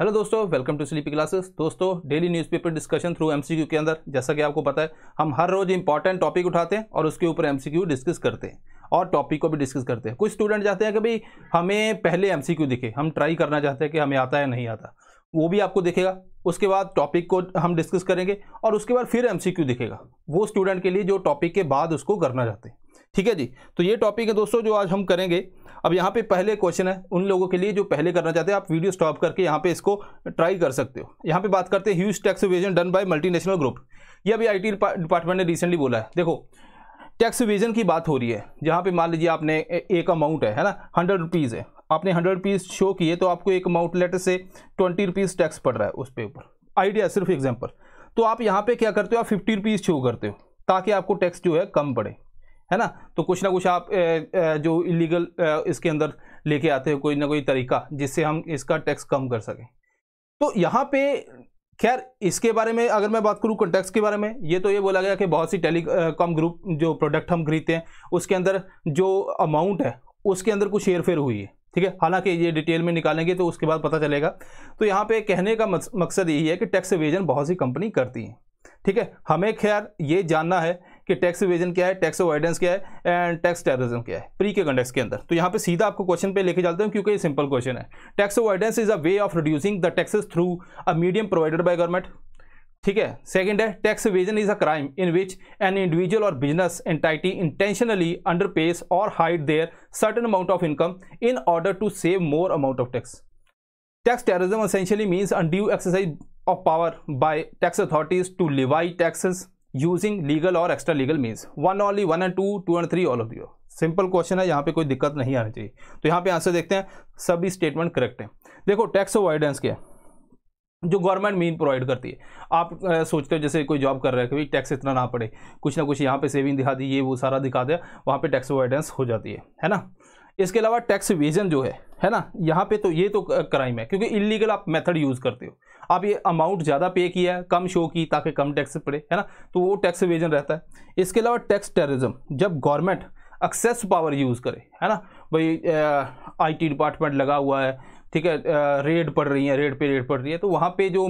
hello दोस्तों welcome to sleepy classes दोस्तों daily newspaper discussion through MCQ के अंदर जैसा कि आपको पता है हम हर रोज़ इंपॉर्टेंट टॉपिक उठाते हैं और उसके ऊपर एमसीक्यू डिस्कस करते हैं और टॉपिक को भी डिस्कस करते हैं कुछ स्टूडेंट चाहते हैं कि भाई हमें पहले एम दिखे हम ट्राई करना चाहते हैं कि हमें आता है नहीं आता वो भी आपको दिखेगा उसके बाद टॉपिक को हम डिस्कस करेंगे और उसके बाद फिर एम दिखेगा वो स्टूडेंट के लिए जो टॉपिक के बाद उसको करना चाहते हैं ठीक है जी तो ये टॉपिक है दोस्तों जो आज हम करेंगे अब यहाँ पे पहले क्वेश्चन है उन लोगों के लिए जो पहले करना चाहते हैं आप वीडियो स्टॉप करके यहाँ पे इसको ट्राई कर सकते हो यहाँ पे बात करते हैं huge tax evasion done by multinational group ये अभी आईटी डिपार्टमेंट ने रिसेंटली बोला है देखो टैक्स इवेजन की बात हो रही है जहाँ पर मान लीजिए आपने एक अमाउंट है है ना हंड्रेड रुपीज़ है आपने हंड्रेड रुपीज़ शो किए तो आपको एक अमाउंट लेटर से ट्वेंटी रुपीज़ टैक्स पड़ रहा है उस पे ऊपर आइडिया सिर्फ एग्जाम्पल तो आप यहाँ पर क्या करते हो आप फिफ्टी रुपीज़ शो करते हो ताकि आपको टैक्स जो है कम पड़े है ना तो कुछ ना कुछ आप जो इलीगल इसके अंदर लेके आते हो कोई ना कोई तरीका जिससे हम इसका टैक्स कम कर सकें तो यहाँ पे खैर इसके बारे में अगर मैं बात करूँ कॉन्टैक्स के बारे में ये तो ये बोला गया कि बहुत सी टेलीकॉम ग्रुप जो प्रोडक्ट हम खरीदते हैं उसके अंदर जो अमाउंट है उसके अंदर कुछ हेर फेर हुई है ठीक है हालांकि ये डिटेल में निकालेंगे तो उसके बाद पता चलेगा तो यहाँ पे कहने का मकसद यही है कि टैक्स एवेजन बहुत सी कंपनी करती हैं ठीक है हमें खैर ये जानना है कि टैक्स इवेजन क्या है टैक्स अवॉइडेंस क्या है एंड टैक्स टेररिज्म क्या है प्री के कंटेक्स के अंदर तो यहाँ पे सीधा आपको क्वेश्चन पे लेके चलते हैं क्योंकि ये सिंपल क्वेश्चन है tax avoidance is a way of reducing the taxes through a medium provided by government ठीक है सेकंड है tax evasion is a crime in which an individual और business entity intentionally underpays और hide their certain amount of income in order to save more amount of tax tax terrorism essentially means undue exercise of power by tax authorities to levy taxes using legal और extra legal means one only one and two two and three all of the simple question है यहाँ पे कोई दिक्कत नहीं आनी चाहिए तो यहाँ पे आंसर देखते हैं सभी स्टेटमेंट करेक्ट हैं देखो टैक्स अवॉइडेंस क्या जो गवर्नमेंट मीन प्रोवाइड करती है आप आ, सोचते हो जैसे कोई जॉब कर रहा है कि भाई टैक्स इतना ना पड़े कुछ ना कुछ यहाँ पे सेविंग दिखा दी ये वो सारा दिखा दिया वहाँ पे टैक्स अवॉइडेंस हो जाती है है ना इसके अलावा टैक्स इवेजन जो है है ना यहाँ पे तो ये तो क्राइम है क्योंकि इलीगल आप मेथड यूज़ करते हो आप ये अमाउंट ज़्यादा पे किया है कम शो की ताकि कम टैक्स पड़े है ना तो वो टैक्स इवेजन रहता है इसके अलावा टैक्स टेररिज्म जब गवर्नमेंट एक्सेस पावर यूज़ करे है ना भाई आईटी डिपार्टमेंट लगा हुआ है ठीक है रेड पड़ रही है रेड पे रेड पड़ रही है तो वहाँ पे जो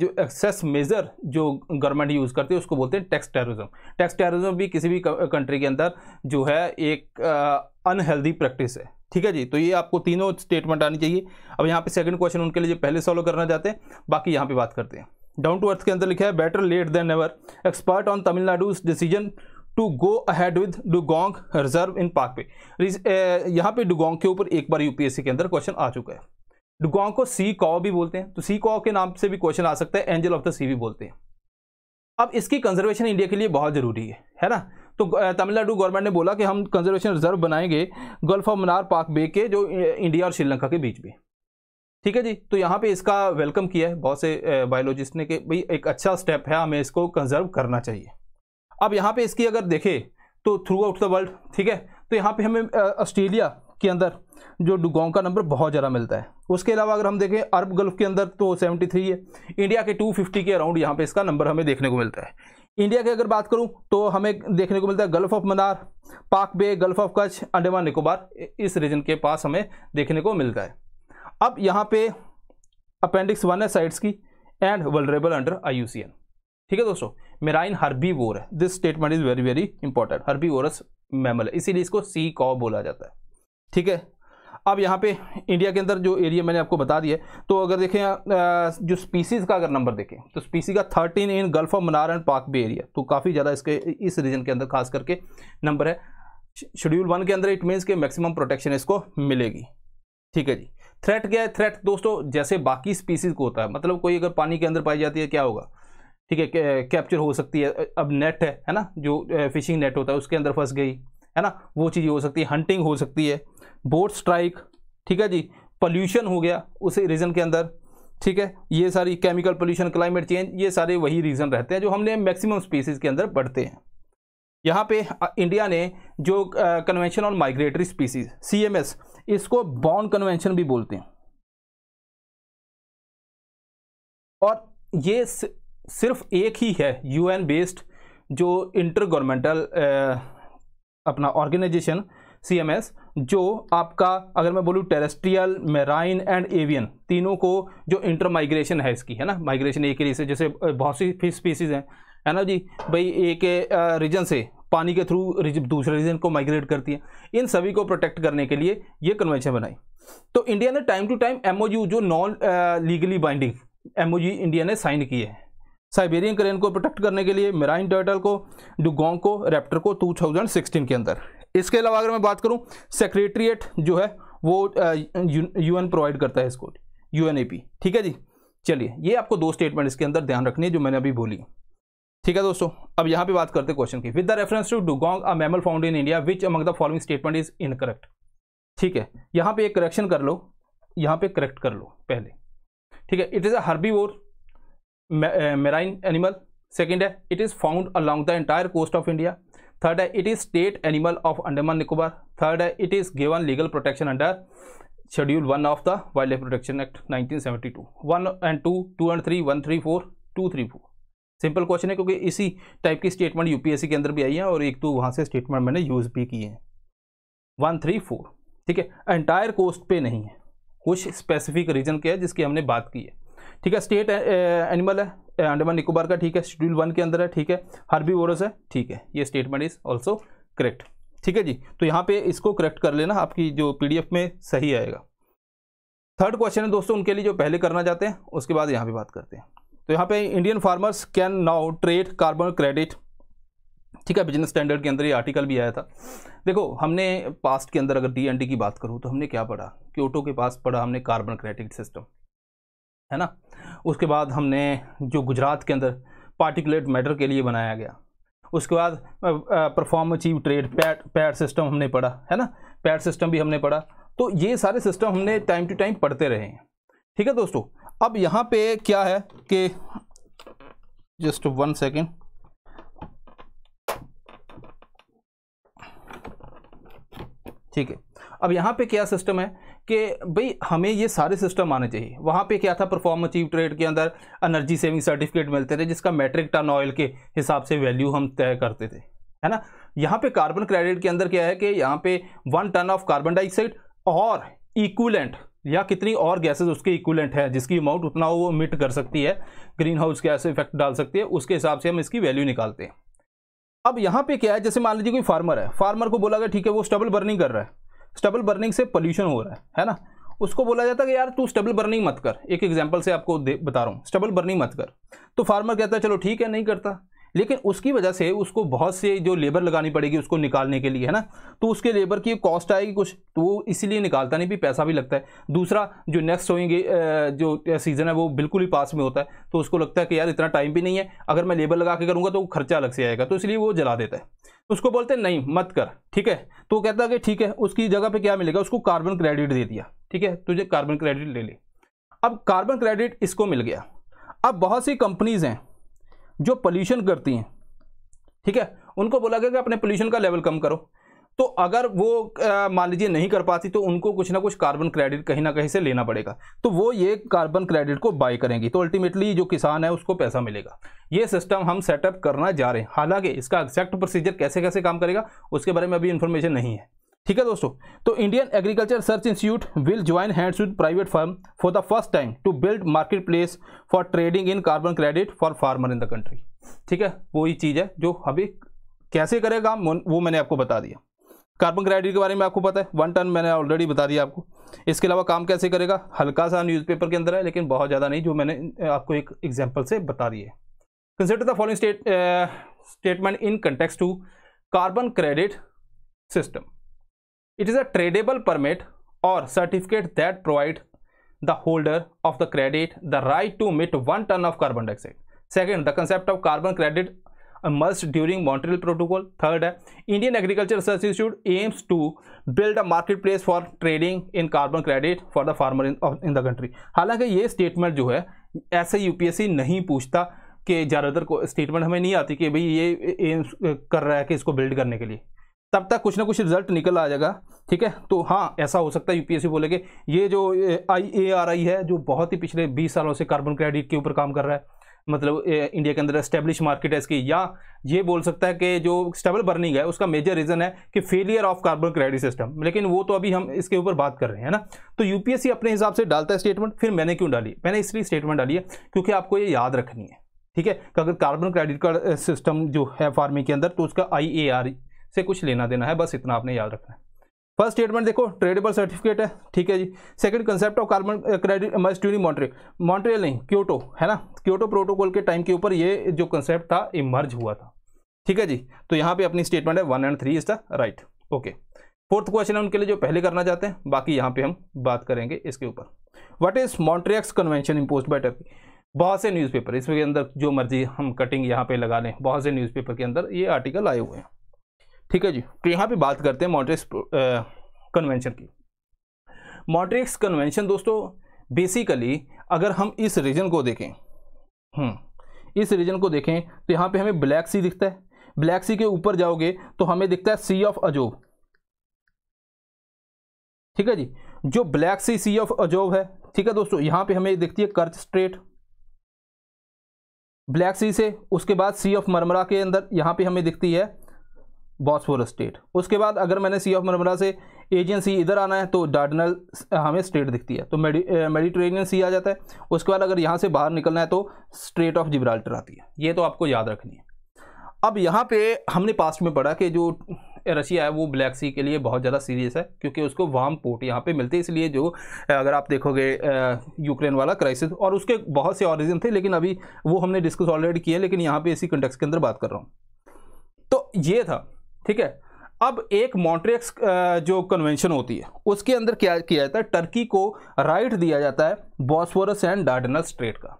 जो एक्सेस मेज़र जो गवर्नमेंट यूज़ करती है उसको बोलते हैं टैक्स टेररिज्म टैक्स टेररिज्म भी किसी भी कंट्री के अंदर जो है एक अनहेल्दी प्रैक्टिस है ठीक है जी तो ये आपको तीनों स्टेटमेंट आनी चाहिए अब यहाँ पे सेकंड क्वेश्चन उनके लिए पहले सॉल्व करना चाहते हैं बाकी यहाँ पे बात करते हैं डाउन टू अर्थ के अंदर लिखा है better late than ever expert on Tamil Nadu decision to go ahead with dugong reserve in Palk पे यहाँ पे डुगोंग के ऊपर एक बार यूपीएससी के अंदर क्वेश्चन आ चुका है डुगोंग को सी कॉ भी बोलते हैं तो सी कॉ के नाम से भी क्वेश्चन आ सकता है एंजल ऑफ द सी भी बोलते हैं अब इसकी कंजर्वेशन इंडिया के लिए बहुत ज़रूरी है है ना तो तमिलनाडु गवर्नमेंट ने बोला कि हम कंजर्वेशन रिजर्व बनाएंगे gulf of Mannar Palk bay के जो इंडिया और श्रीलंका के बीच में ठीक है जी तो यहाँ पे इसका वेलकम किया है बहुत से बायोलॉजिस्ट ने कि भाई एक अच्छा स्टेप है हमें इसको कंजर्व करना चाहिए अब यहाँ पे इसकी अगर देखें तो थ्रू आउट द वर्ल्ड ठीक है तो यहाँ पे हमें ऑस्ट्रेलिया के अंदर जो डुगोंग का नंबर बहुत ज़्यादा मिलता है उसके अलावा अगर हम देखें अरब गल्फ के अंदर तो 73 है इंडिया के 250 के अराउंड यहाँ पे इसका नंबर हमें देखने को मिलता है इंडिया की अगर बात करूं तो हमें देखने को मिलता है gulf of Mannar Palk bay gulf of Kutch Andaman Nicobar इस रीजन के पास हमें देखने को मिलता है अब यहाँ पे अपेंडिक्स वन है साइड्स की एंड वलरेबल अंडर आई ठीक है दोस्तों मेराइन वोर है this statement is very very important वोरस मैमल है इसीलिए इसको सी कॉ बोला जाता है ठीक है अब यहाँ पे इंडिया के अंदर जो एरिया मैंने आपको बता दिया तो अगर देखें जो स्पीसीज़ का अगर नंबर देखें तो स्पीसी का thirteen in gulf of Mannar and Palk भी एरिया तो काफ़ी ज़्यादा इसके इस रीजन के अंदर खास करके नंबर है शेड्यूल वन के अंदर इट मीन्स के मैक्सिमम प्रोटेक्शन इसको मिलेगी ठीक है जी थ्रेट क्या है थ्रेट दोस्तों जैसे बाकी स्पीसीज़ को होता है मतलब कोई अगर पानी के अंदर पाई जाती है क्या होगा ठीक है कैप्चर हो सकती है अब नेट है है ना जो फिशिंग नेट होता है उसके अंदर फंस गई है ना वो चीज़ हो सकती है हंटिंग हो सकती है बोट स्ट्राइक ठीक है जी पॉल्यूशन हो गया उस रीज़न के अंदर ठीक है ये सारी केमिकल पोल्यूशन क्लाइमेट चेंज ये सारे वही रीज़न रहते हैं जो हमने मैक्सिमम स्पीसीज़ के अंदर बढ़ते हैं यहाँ पे इंडिया ने जो convention on migratory species CMS इसको बॉन्ड कन्वेंशन भी बोलते हैं और ये सिर्फ एक ही है यूएन बेस्ड जो इंटर गवर्नमेंटल अपना ऑर्गेनाइजेशन सीएमएस जो आपका अगर मैं बोलूँ टेरेस्ट्रियल मेराइन एंड एवियन तीनों को जो इंटर माइग्रेशन है इसकी है ना माइग्रेशन एक ही से जैसे बहुत सी फिश स्पीसीज हैं है ना जी भाई एक रीजन से पानी के थ्रू दूसरे रीजन को माइग्रेट करती है इन सभी को प्रोटेक्ट करने के लिए ये कन्वेंशन बनाई तो इंडिया ने टाइम टू टाइम एमओयू जो non legally binding MOU India ने साइन किए हैं साइबेरियन क्रेन को प्रोटेक्ट करने के लिए मेराइन टर्टल को डुगोंग को रैप्टर को 2016 के अंदर इसके अलावा अगर मैं बात करूं सेक्रेटरीट जो है वो यूएन प्रोवाइड करता है इसको यूएनएपी ठीक है जी चलिए ये आपको दो स्टेटमेंट इसके अंदर ध्यान रखनी है जो मैंने अभी बोली ठीक है दोस्तों अब यहाँ पे बात करते क्वेश्चन की with the reference to dugong a mammal found in India which among the following statement is incorrect ठीक है यहाँ पे एक करेक्शन कर लो यहाँ पे करेक्ट कर लो पहले ठीक है it is a herbivore marine animal second है it is found along the entire coast of India third है it is state animal of Andaman Nicobar third है it is given legal protection under schedule one of the wildlife protection act 1972 one and two two and three one three four two three four simple question है क्योंकि इसी type की statement UPSC के अंदर भी आई है और एक तो वहाँ से स्टेटमेंट मैंने यूज़ भी किए हैं वन थ्री फोर ठीक है एंटायर कोस्ट पे नहीं है कुछ स्पेसिफिक रीजन के है जिसकी हमने बात की है ठीक है स्टेट एनिमल eh, eh, है अंडमान eh, निकोबार का ठीक है शेड्यूल वन के अंदर है ठीक है हर्बी वोरस है ठीक है ये स्टेटमेंट इज ऑल्सो करेक्ट ठीक है जी तो यहाँ पे इसको करेक्ट कर लेना आपकी जो पीडीएफ में सही आएगा थर्ड क्वेश्चन है दोस्तों उनके लिए जो पहले करना चाहते हैं उसके बाद यहाँ पे बात करते हैं तो यहाँ पे Indian farmers can now trade carbon credit ठीक है बिजनेस स्टैंडर्ड के अंदर ये आर्टिकल भी आया था देखो हमने पास्ट के अंदर अगर डी की बात करूँ तो हमने क्या पढ़ा क्योटो के पास पढ़ा हमने कार्बन क्रेडिट सिस्टम है ना उसके बाद हमने जो गुजरात के अंदर पार्टिकुलेट मैटर के लिए बनाया गया उसके बाद perform achieve trade PAT PAT system हमने पढ़ा है ना पैट सिस्टम भी हमने पढ़ा तो ये सारे सिस्टम हमने टाइम टू टाइम पढ़ते रहे हैं ठीक है दोस्तों अब यहाँ पे क्या है कि जस्ट वन सेकेंड ठीक है अब यहाँ पे क्या सिस्टम है कि भाई हमें ये सारे सिस्टम आने चाहिए वहाँ पे क्या था परफॉर्म अचीव ट्रेड के अंदर एनर्जी सेविंग सर्टिफिकेट मिलते थे जिसका मेट्रिक टन ऑयल के हिसाब से वैल्यू हम तय करते थे है ना यहाँ पे कार्बन क्रेडिट के अंदर क्या है कि यहाँ पे one ton of carbon dioxide और इक्वलेंट या कितनी और गैसेज उसके इक्वलेंट है जिसकी अमाउंट उतना वो मिट कर सकती है ग्रीन हाउस गैस इफेक्ट डाल सकती है उसके हिसाब से हम इसकी वैल्यू निकालते हैं अब यहाँ पे क्या है जैसे मान लीजिए कोई फार्मर है फार्मर को बोला गया ठीक है वो स्टबल बर्निंग कर रहा है स्टबल बर्निंग से पोल्यूशन हो रहा है है ना उसको बोला जाता है कि यार तू स्टबल बर्निंग मत कर एक एग्जाम्पल से आपको बता रहा हूँ स्टबल बर्निंग मत कर तो फार्मर कहता है चलो ठीक है नहीं करता लेकिन उसकी वजह से उसको बहुत से जो लेबर लगानी पड़ेगी उसको निकालने के लिए है ना तो उसके लेबर की कॉस्ट आएगी कुछ तो वो इसीलिए निकालता नहीं भी पैसा भी लगता है दूसरा जो नेक्स्ट होएंगे जो सीज़न है वो बिल्कुल ही पास में होता है तो उसको लगता है कि यार इतना टाइम भी नहीं है अगर मैं लेबर लगा के करूँगा तो खर्चा अलग से आएगा तो इसलिए वो जला देता है उसको बोलते हैं नहीं मत कर ठीक है तो वो कहता है कि ठीक है उसकी जगह पर क्या मिलेगा उसको कार्बन क्रेडिट दे दिया ठीक है तुझे कार्बन क्रेडिट ले ली अब कार्बन क्रेडिट इसको मिल गया अब बहुत सी कंपनीज़ हैं जो पोल्यूशन करती हैं ठीक है उनको बोला गया कि अपने पोल्यूशन का लेवल कम करो तो अगर वो मान लीजिए नहीं कर पाती तो उनको कुछ ना कुछ कार्बन क्रेडिट कहीं ना कहीं से लेना पड़ेगा तो वो ये कार्बन क्रेडिट को बाय करेंगी तो अल्टीमेटली जो किसान है उसको पैसा मिलेगा ये सिस्टम हम सेटअप करना जा रहे हैं हालांकि इसका एग्जैक्ट प्रोसीजर कैसे कैसे काम करेगा उसके बारे में अभी इन्फॉर्मेशन नहीं है ठीक है दोस्तों तो Indian agriculture research institute will join hands with private firm for the first time to build market place for trading in carbon credit for farmer in the country ठीक है वही चीज़ है जो अभी कैसे करेगा वो मैंने आपको बता दिया कार्बन क्रेडिट के बारे में आपको पता है वन टन मैंने ऑलरेडी बता दिया आपको इसके अलावा काम कैसे करेगा हल्का सा न्यूज़पेपर के अंदर है लेकिन बहुत ज़्यादा नहीं जो मैंने आपको एक एग्जाम्पल से बता दिए consider the following state statement in context to carbon credit system it is a tradable permit और certificate that provide the holder of the credit the right to emit one ton of carbon dioxide second the concept of carbon credit must during Montreal protocol third है Indian agriculture research institute aims to build a market place for trading in carbon credit for the farmer in the country हालांकि ये statement जो है ऐसे U P S C नहीं पूछता कि ज़्यादातर को स्टेटमेंट हमें नहीं आती कि भाई ये एम्स कर रहा है कि इसको बिल्ड करने के लिए तब तक कुछ ना कुछ रिजल्ट निकल आ जाएगा ठीक है तो हाँ ऐसा हो सकता है यूपीएससी कि ये जो आई ए आर आई है जो बहुत ही पिछले 20 सालों से कार्बन क्रेडिट के ऊपर काम कर रहा है मतलब इंडिया के अंदर एस्टेब्लिश मार्केट है इसकी या ये बोल सकता है कि जो स्टेबल बर्निंग है उसका मेजर रीज़न है कि failure of carbon credit system लेकिन वो तो अभी हम इसके ऊपर बात कर रहे हैं ना तो यूपीएससी अपने हिसाब से डालता है स्टेटमेंट फिर मैंने क्यों डाली मैंने इसलिए स्टेटमेंट डाली है क्योंकि आपको ये याद रखनी है ठीक है अगर कार्बन क्रेडिट कार्ड सिस्टम जो है फार्मिंग के अंदर तो उसका आई ए आर से कुछ लेना देना है बस इतना आपने याद रखना है फर्स्ट स्टेटमेंट देखो ट्रेडेबल सर्टिफिकेट है ठीक है जी second concept of carbon credit must Montreal Montreal नहीं क्योटो है ना क्योटो प्रोटोकॉल के टाइम के ऊपर ये जो कंसेप्ट था इमर्ज हुआ था ठीक है जी तो यहाँ पे अपनी स्टेटमेंट है one and three is the right okay fourth question है उनके लिए जो पहले करना चाहते हैं बाकी यहाँ पे हम बात करेंगे इसके ऊपर what is Montreux convention impose by Turkey बहुत से न्यूज़पेपर इसके अंदर जो मर्जी हम कटिंग यहाँ पे लगा लें बहुत से न्यूज़पेपर के अंदर ये आर्टिकल आए हुए हैं ठीक है जी तो यहाँ पे बात करते हैं मॉड्रिक्स कन्वेंशन की मॉड्रिक्स कन्वेंशन दोस्तों बेसिकली अगर हम इस रीजन को देखें हम्म, इस रीजन को देखें तो यहाँ पे हमें ब्लैक सी दिखता है ब्लैक सी के ऊपर जाओगे तो हमें दिखता है सी ऑफ अजोब ठीक है जी जो ब्लैक सी सी ऑफ अजोब है ठीक है दोस्तों यहाँ पे हमें दिखती है कर्च स्ट्रेट ब्लैक सी से उसके बाद सी ऑफ मरमरा के अंदर यहाँ पे हमें दिखती है बॉसफोर स्टेट उसके बाद अगर मैंने सी ऑफ मरमरा से एजियन सी इधर आना है तो डार्डनल हमें स्टेट दिखती है तो मेडिटेरेनियन सी आ जाता है उसके बाद अगर यहाँ से बाहर निकलना है तो स्ट्रेट ऑफ जिब्राल्टर आती है ये तो आपको याद रखनी है अब यहाँ पे हमने पास्ट में पढ़ा कि जो रशिया है वो ब्लैक सी के लिए बहुत ज़्यादा सीरियस है क्योंकि उसको वाम पोर्ट यहाँ पे मिलते हैं इसलिए जो अगर आप देखोगे यूक्रेन वाला क्राइसिस और उसके बहुत से ऑरिजिन थे लेकिन अभी वो हमने डिस्कस ऑलरेडी किए लेकिन यहाँ पे इसी कंटेक्स के अंदर बात कर रहा हूँ तो ये था ठीक है अब एक मॉन्ट्रेक्स जो कन्वेंशन होती है उसके अंदर क्या किया जाता है टर्की को राइट दिया जाता है बॉस्फोरस एंड डार्डनल स्ट्रेट का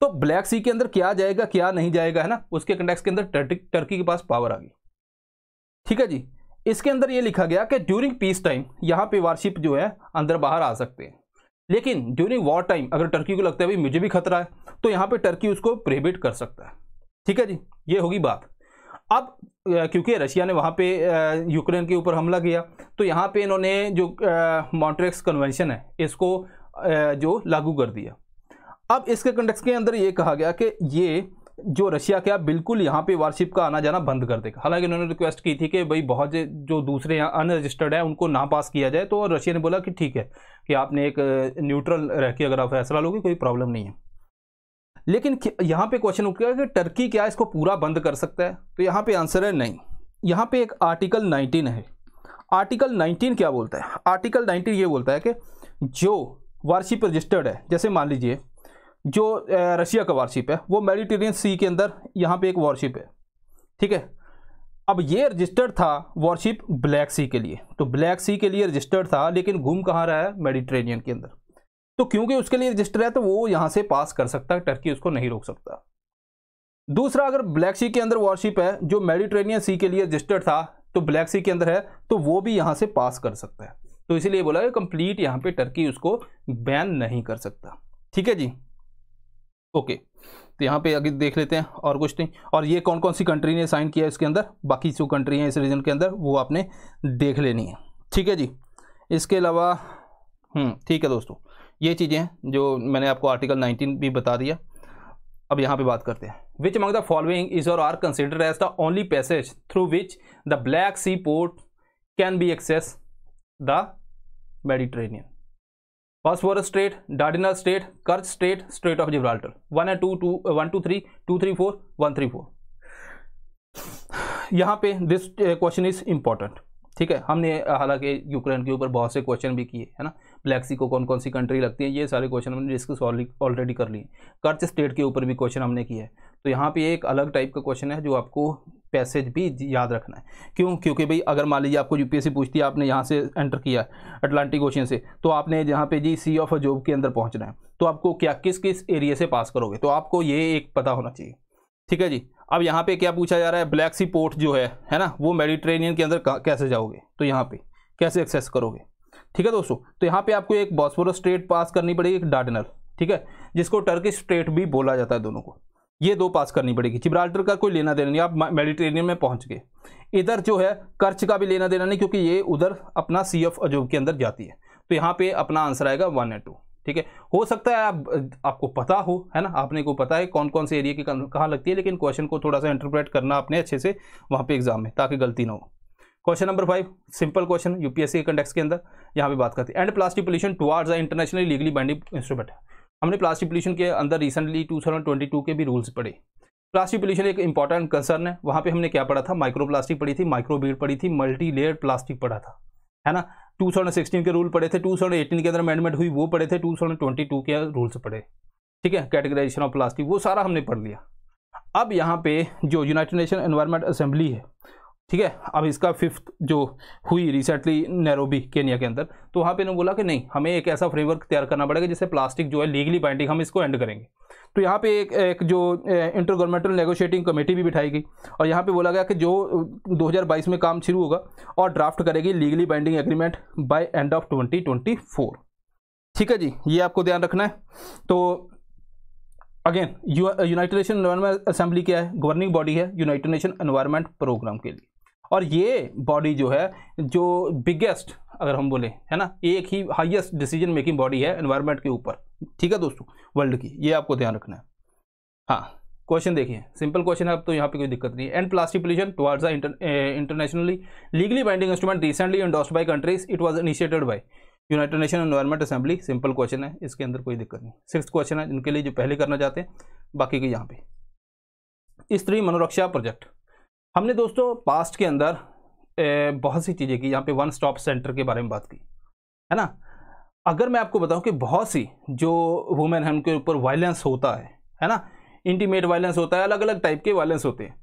तो ब्लैक सी के अंदर क्या जाएगा क्या नहीं जाएगा है ना उसके कंटेक्स के अंदर टर्की के पास पावर आ गई ठीक है जी इसके अंदर ये लिखा गया कि ड्यूरिंग पीस टाइम यहाँ पे वारशिप जो है अंदर बाहर आ सकते हैं लेकिन ड्यूरिंग वॉर टाइम अगर टर्की को लगता है भाई मुझे भी खतरा है तो यहाँ पे टर्की उसको प्रोहिबिट कर सकता है ठीक है जी ये होगी बात अब क्योंकि रशिया ने वहाँ पे यूक्रेन के ऊपर हमला किया तो यहाँ पे इन्होंने जो मॉन्ट्रेक्स कन्वेंशन है इसको जो लागू कर दिया अब इसके कंटेक्स के अंदर ये कहा गया कि ये जो रशिया क्या बिल्कुल यहाँ पे वारशिप का आना जाना बंद कर देगा हालांकि इन्होंने रिक्वेस्ट की थी कि भाई बहुत जो दूसरे यहाँ अनरजिस्टर्ड हैं उनको ना पास किया जाए तो रशिया ने बोला कि ठीक है कि आपने एक न्यूट्रल रह के अगर आप फैसला लोगे कोई प्रॉब्लम नहीं है लेकिन यहाँ पे क्वेश्चन उठ गया कि टर्की क्या इसको पूरा बंद कर सकता है तो यहाँ पे आंसर है नहीं यहाँ पे एक आर्टिकल 19 है आर्टिकल 19 क्या बोलता है आर्टिकल 19 ये बोलता है कि जो वारशिप रजिस्टर्ड है जैसे मान लीजिए जो रशिया का वारशिप है वो मेडिटेरियन सी के अंदर यहाँ पर एक वारशिप है ठीक है अब ये रजिस्टर्ड था वॉरशिप ब्लैक सी के लिए तो ब्लैक सी के लिए रजिस्टर्ड था लेकिन घूम कहाँ रहा है मेडिट्रेनियन के अंदर तो क्योंकि उसके लिए रजिस्टर है तो वो यहां से पास कर सकता है टर्की उसको नहीं रोक सकता दूसरा अगर ब्लैक सी के अंदर वॉरशिप है जो मेडिट्रेनियन सी के लिए रजिस्टर्ड था तो ब्लैक सी के अंदर है तो वो भी यहाँ से पास कर सकता है तो इसीलिए बोला कि कंप्लीट यहाँ पे टर्की उसको बैन नहीं कर सकता ठीक है जी ओके तो यहां पे आगे देख लेते हैं और कुछ नहीं और ये कौन कौन सी कंट्री ने साइन किया इसके अंदर बाकी जो कंट्री हैं इस रीजन के अंदर वो आपने देख लेनी है ठीक है जी इसके अलावा हम्म, ठीक है दोस्तों ये चीज़ें जो मैंने आपको आर्टिकल 19 भी बता दिया अब यहाँ पे बात करते हैं which among the following is or are consider as the only passage through which the Black Sea port can be access the Mediterranean Bosphorus strait Dardanelles strait Kerch strait strait of Gibraltar one and two two one two three two three four one three four यहाँ पे this question is important ठीक है हमने uh, हालांकि Ukraine के ऊपर बहुत से क्वेश्चन भी किए है ना ब्लैक सी को कौन कौन सी कंट्री लगती है ये सारे क्वेश्चन हमने डिस्कस ऑलरेडी कर लिए कर्च स्टेट के ऊपर भी क्वेश्चन हमने किया है तो यहाँ पे एक अलग टाइप का क्वेश्चन है जो आपको पैसेज भी याद रखना है क्यों क्योंकि भाई अगर मान लीजिए आपको यूपीएससी पूछती है आपने यहाँ से एंटर किया अटलांटिक ओशियन से तो आपने यहाँ पे जी सी ऑफ अजोब के अंदर पहुँचना है तो आपको क्या किस किस एरिया से पास करोगे तो आपको ये एक पता होना चाहिए ठीक है जी अब यहाँ पे क्या पूछा जा रहा है ब्लैक सी पोर्ट जो है है ना वो मेडिट्रेनियन के अंदर कैसे जाओगे तो यहाँ पे कैसे एक्सेस करोगे ठीक है दोस्तों तो यहाँ पे आपको एक बॉस्फोरस स्ट्रेट पास करनी पड़ेगी एक डार्डनर ठीक है जिसको टर्किश स्ट्रेट भी बोला जाता है दोनों को ये दो पास करनी पड़ेगी जिब्राल्टर का कोई लेना देना नहीं आप मेडिटेरियन में पहुँच गए इधर जो है कर्च का भी लेना देना नहीं क्योंकि ये उधर अपना सी ऑफ अजूब के अंदर जाती है तो यहाँ पे अपना आंसर आएगा वन एंड टू ठीक है हो सकता है आप आपको पता हो है ना आपने को पता है कौन कौन से एरिया की कहाँ लगती है लेकिन क्वेश्चन को थोड़ा सा इंटरप्रेट करना आपने अच्छे से वहाँ पे एग्जाम में ताकि गलती ना हो question number five simple question UPSC के कंटेक्स के अंदर यहाँ पे बात करते हैं and plastic pollution towards a internationally legally binding instrument हमने प्लास्टिक पोल्यूशन के अंदर रिसेंटली 2022 के भी रूल्स पढ़े प्लास्टिक पोल्यूशन एक इंपॉर्टेंट कंसर्न है वहाँ पे हमने क्या पढ़ा था माइक्रो प्लास्टिक पढ़ी थी माइक्रो बीड पड़ी थी मल्टी लेयर प्लास्टिक पढ़ा था है ना टू के रूल पढ़े थे टू के अंदर अमेंडमेंट हुई वो पढ़े थे टू के रूल्स पढ़े ठीक है कैटेगराइजेशन ऑफ प्लास्टिक वो सारा हमने पढ़ लिया अब यहाँ पे जो यूनाइटेड नेशन एनवायरमेंट असेंबली है ठीक है अब इसका फिफ्थ जो हुई रिसेंटली नैरोबी केनिया के अंदर तो वहाँ पे इन्होंने बोला कि नहीं हमें एक ऐसा फ्रेमवर्क तैयार करना पड़ेगा जिससे प्लास्टिक जो है लीगली बाइंडिंग हम इसको एंड करेंगे तो यहाँ पे एक एक जो इंटर गवर्नमेंटल नेगोशिएटिंग कमेटी भी बिठाई गई और यहाँ पे बोला गया कि जो 2022 में काम शुरू होगा और ड्राफ्ट करेगी legally binding agreement by end of 2024 ठीक है जी ये आपको ध्यान रखना है तो again United Nation environment assembly क्या है गवर्निंग बॉडी है यूनाइटेड नेशन एनवायरमेंट प्रोग्राम के लिए और ये बॉडी जो है जो बिगेस्ट अगर हम बोले है ना एक ही हाईएस्ट डिसीजन मेकिंग बॉडी है एनवायरनमेंट के ऊपर ठीक है दोस्तों वर्ल्ड की ये आपको ध्यान रखना है हाँ क्वेश्चन देखिए सिंपल क्वेश्चन है अब तो यहाँ पे कोई दिक्कत नहीं है and plastic pollution towards the internationally legally binding instrument recently endorsed by countries it was initiated by United Nation environment assembly simple question है इसके अंदर कोई दिक्कत नहीं सिक्स क्वेश्चन है जिनके लिए जो पहले करना चाहते हैं बाकी के यहाँ पे स्त्री मनोरक्षा प्रोजेक्ट हमने दोस्तों पास्ट के अंदर ए, बहुत सी चीज़ें की यहाँ पे वन स्टॉप सेंटर के बारे में बात की है ना अगर मैं आपको बताऊं कि बहुत सी जो वुमेन हैं उनके ऊपर वायलेंस होता है है ना इंटीमेट वायलेंस होता है अलग अलग टाइप के वायलेंस होते हैं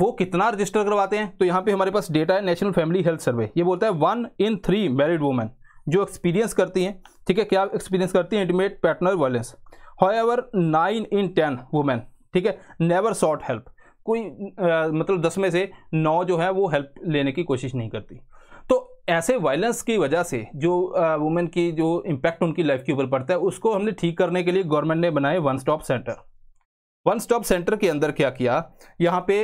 वो कितना रजिस्टर करवाते हैं तो यहाँ पे हमारे पास डेटा है नेशनल फैमिली हेल्थ सर्वे ये बोलता है one in three married women जो एक्सपीरियंस करती हैं ठीक है क्या एक्सपीरियंस करती हैं intimate partner violence however nine in ten women ठीक है नेवर सॉट हेल्प कोई आ, मतलब दस में से नौ जो है वो हेल्प लेने की कोशिश नहीं करती तो ऐसे वायलेंस की वजह से जो वुमेन की जो इम्पैक्ट उनकी लाइफ के ऊपर पड़ता है उसको हमने ठीक करने के लिए गवर्नमेंट ने बनाए one stop centre one stop centre के अंदर क्या किया यहाँ पे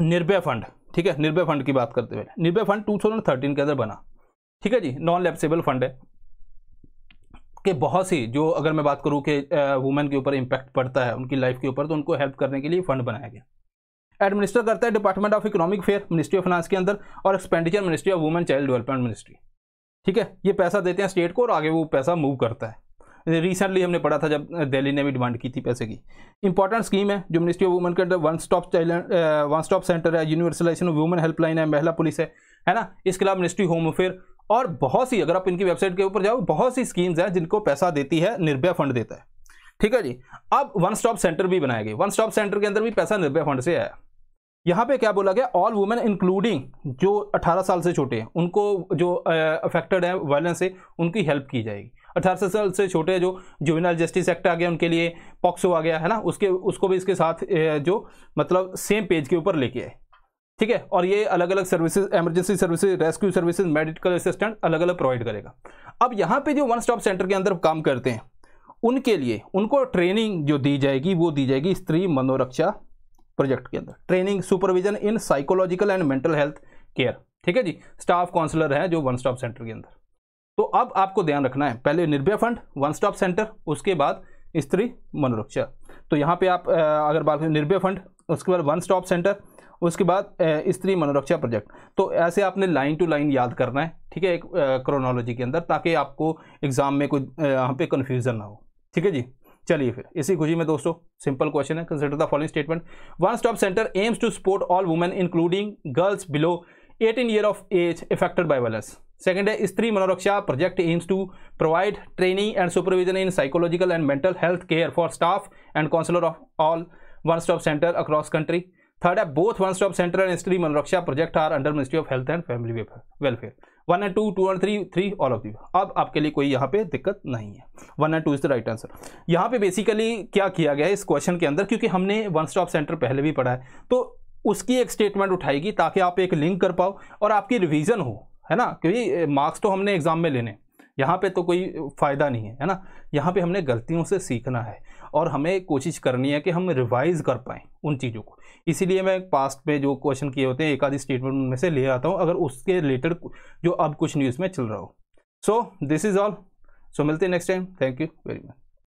निर्भय फंड ठीक है निर्भय फंड की बात करते हुए निर्भय फंड 2013 के अंदर बना ठीक है जी नॉन लेप्सेबल फंड है के बहुत सी जो अगर मैं बात करूँ कि वुमेन के ऊपर इम्पैक्ट पड़ता है उनकी लाइफ के ऊपर तो उनको हेल्प करने के लिए फंड बनाया गया एडमिनिस्टर करता है department of economic affair ministry of finance के अंदर और expenditure ministry of women child development ministry ठीक है ये पैसा देते हैं स्टेट को और आगे वो पैसा मूव करता है रिसेंटली हमने पढ़ा था जब दिल्ली ने भी डिमांड की थी पैसे की इंपॉर्टेंट स्कीम है जो मिनिस्ट्री ऑफ वुमेन के अंदर one stop child one stop centre है यूनिवर्सलाइजेशन ऑफ वुमेन हेल्पलाइन है महिला पुलिस है है ना इसके अलावा मिनिस्ट्री होम अफेयर और बहुत सी अगर आप इनकी वेबसाइट के ऊपर जाओ बहुत सी स्कीम्स हैं जिनको पैसा देती है निर्भया फंड देता है ठीक है जी अब वन स्टॉप सेंटर भी बनाया गया वन स्टॉप सेंटर के अंदर भी पैसा निर्भया फंड से आया यहाँ पे क्या बोला गया ऑल वुमेन इंक्लूडिंग जो 18 साल से छोटे हैं उनको जो अफेक्टेड है वायलेंस से उनकी हेल्प की जाएगी अठारह साल से छोटे जो जुवेनाइल जस्टिस एक्ट आ गया उनके लिए पॉक्सो आ गया है ना उसके उसको भी इसके साथ जो मतलब सेम पेज के ऊपर लेके आए ठीक है और ये अलग अलग services emergency services rescue services medical assistant अलग अलग प्रोवाइड करेगा अब यहाँ पे जो वन स्टॉप सेंटर के अंदर काम करते हैं उनके लिए उनको ट्रेनिंग जो दी जाएगी वो दी जाएगी स्त्री मनोरक्षा प्रोजेक्ट के अंदर training supervision in psychological and mental health care ठीक है जी स्टाफ काउंसलर है जो वन स्टॉप सेंटर के अंदर तो अब आपको ध्यान रखना है पहले Nirbhaya fund one stop centre उसके बाद स्त्री मनोरक्षा तो यहाँ पे आप अगर बात करें निर्भय फंड उसके बाद वन स्टॉप सेंटर उसके बाद स्त्री मनोरक्षा प्रोजेक्ट तो ऐसे आपने लाइन टू लाइन याद करना है ठीक है एक क्रोनोलॉजी के अंदर ताकि आपको एग्ज़ाम में कोई यहाँ पे कन्फ्यूज़न ना हो ठीक है जी चलिए फिर इसी खुशी में दोस्तों सिंपल क्वेश्चन है consider the following statement one stop centre aims to support all women including girls below 18 year of age affected by violence second है Stree Manoraksha project aims to provide training and supervision in psychological and mental health care for staff and counsellor of all one stop centre across country third है both one stop centre and Stree Manoraksha project are under ministry of health and family welfare one and two two and three three all of the अब आपके लिए कोई यहाँ पे दिक्कत नहीं है one and two is the right answer यहाँ पे बेसिकली क्या किया गया है इस क्वेश्चन के अंदर क्योंकि हमने वन स्टॉप सेंटर पहले भी पढ़ा है तो उसकी एक स्टेटमेंट उठाएगी ताकि आप एक लिंक कर पाओ और आपकी रिविज़न हो है ना क्योंकि मार्क्स तो हमने एग्जाम में लेने यहाँ पे तो कोई फ़ायदा नहीं है है ना यहाँ पे हमने गलतियों से सीखना है और हमें कोशिश करनी है कि हम रिवाइज़ कर पाएँ उन चीज़ों को इसीलिए मैं पास्ट में जो क्वेश्चन किए होते हैं एक आधी स्टेटमेंट में से ले आता हूँ अगर उसके रिलेटेड जो अब कुछ न्यूज़ में चल रहा हो so this is all so मिलते हैं next time thank you very much